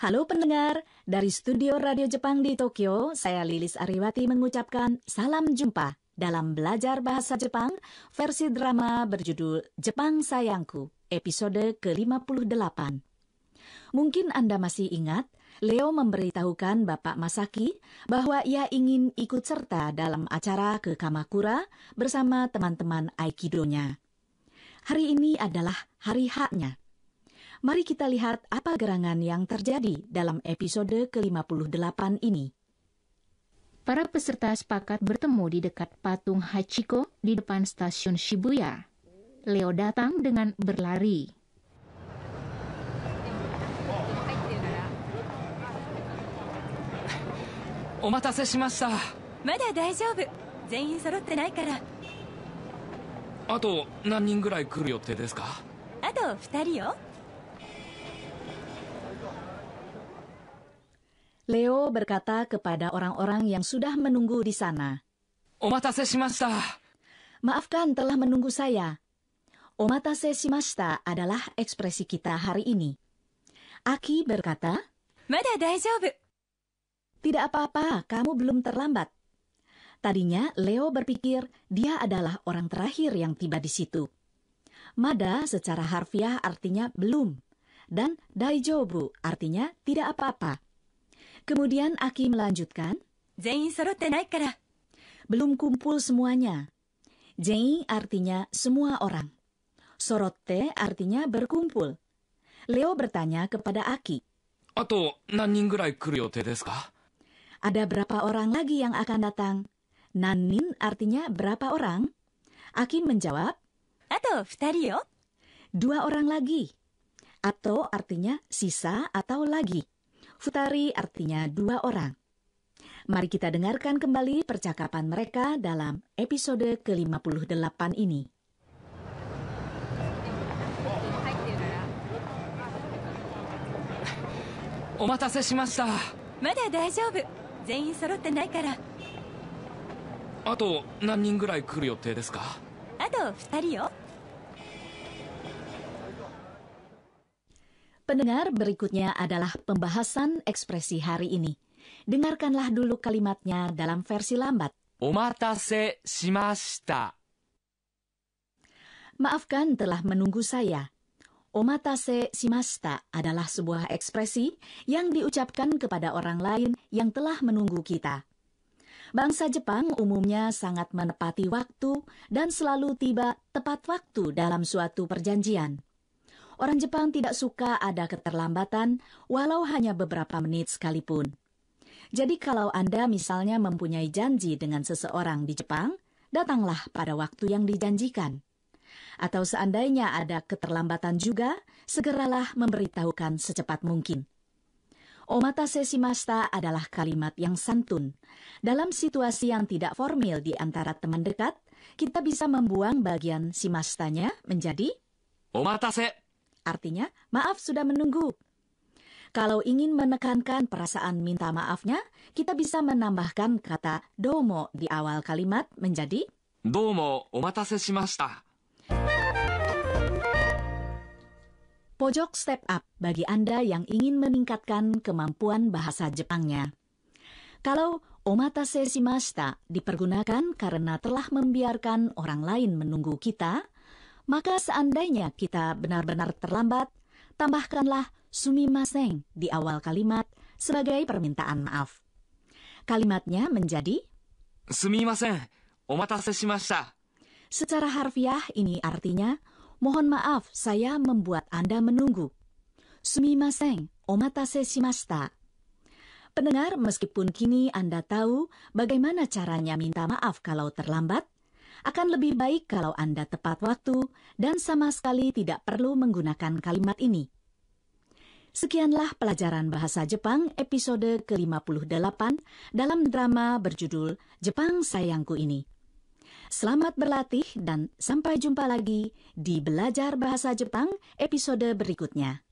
Halo pendengar, dari Studio Radio Jepang di Tokyo, saya Lilis Ariwati mengucapkan salam jumpa dalam Belajar Bahasa Jepang versi drama berjudul Jepang Sayangku, episode ke-58. Mungkin Anda masih ingat, Leo memberitahukan Bapak Masaki bahwa ia ingin ikut serta dalam acara ke Kamakura bersama teman-teman Aikidonya. Hari ini adalah hari haknya. Mari kita lihat apa gerangan yang terjadi dalam episode ke-58 ini. Para peserta sepakat bertemu di dekat patung Hachiko di depan stasiun Shibuya. Leo datang dengan berlari. Omatase 2人よ Leo berkata kepada orang-orang yang sudah menunggu di sana. Omatase shimashita. Maafkan telah menunggu saya. Omatase shimashita adalah ekspresi kita hari ini. Aki berkata, Mada daijoubu. Tidak apa-apa, kamu belum terlambat. Tadinya Leo berpikir dia adalah orang terakhir yang tiba di situ. Mada secara harfiah artinya belum, dan daijoubu artinya tidak apa-apa. Kemudian Aki melanjutkan, naik kara. Belum kumpul semuanya. Zein artinya semua orang. Sorotte artinya berkumpul. Leo bertanya kepada Aki. Ato nanin gerai kuru yote desu ka? Ada berapa orang lagi yang akan datang? Nanin artinya berapa orang? Aki menjawab, Ato futari Dua orang lagi. Ato artinya sisa atau lagi. Futari artinya dua orang. Mari kita dengarkan kembali percakapan mereka dalam episode ke-58 ini. Oh, お待たせしましたまだ大丈夫全員揃ってないからあと何人ぐらい来る予定ですかあと2人よ Pendengar berikutnya adalah pembahasan ekspresi hari ini. Dengarkanlah dulu kalimatnya dalam versi lambat. Omatase shimashita. Maafkan telah menunggu saya. Omatase shimashita adalah sebuah ekspresi yang diucapkan kepada orang lain yang telah menunggu kita. Bangsa Jepang umumnya sangat menepati waktu dan selalu tiba tepat waktu dalam suatu perjanjian. Orang Jepang tidak suka ada keterlambatan, walau hanya beberapa menit sekalipun. Jadi, kalau Anda misalnya mempunyai janji dengan seseorang di Jepang, datanglah pada waktu yang dijanjikan. Atau seandainya ada keterlambatan juga, segeralah memberitahukan secepat mungkin. Omatase shimashita adalah kalimat yang santun. Dalam situasi yang tidak formal di antara teman dekat, kita bisa membuang bagian simastanya menjadi omatase. Artinya, maaf sudah menunggu. Kalau ingin menekankan perasaan minta maafnya, kita bisa menambahkan kata domo di awal kalimat menjadi domo omatase shimashita. Pojok step up bagi Anda yang ingin meningkatkan kemampuan bahasa Jepangnya. Kalau omatase shimashita dipergunakan karena telah membiarkan orang lain menunggu kita, maka seandainya kita benar-benar terlambat, tambahkanlah sumimaseng di awal kalimat sebagai permintaan maaf. Kalimatnya menjadi Sumimasen, omatase shimashita. Secara harfiah ini artinya, mohon maaf saya membuat Anda menunggu. Sumimasen, omatase shimashita. Pendengar, meskipun kini Anda tahu bagaimana caranya minta maaf kalau terlambat, akan lebih baik kalau Anda tepat waktu dan sama sekali tidak perlu menggunakan kalimat ini. Sekianlah pelajaran bahasa Jepang episode ke-58 dalam drama berjudul Jepang Sayangku ini. Selamat berlatih dan sampai jumpa lagi di Belajar Bahasa Jepang episode berikutnya.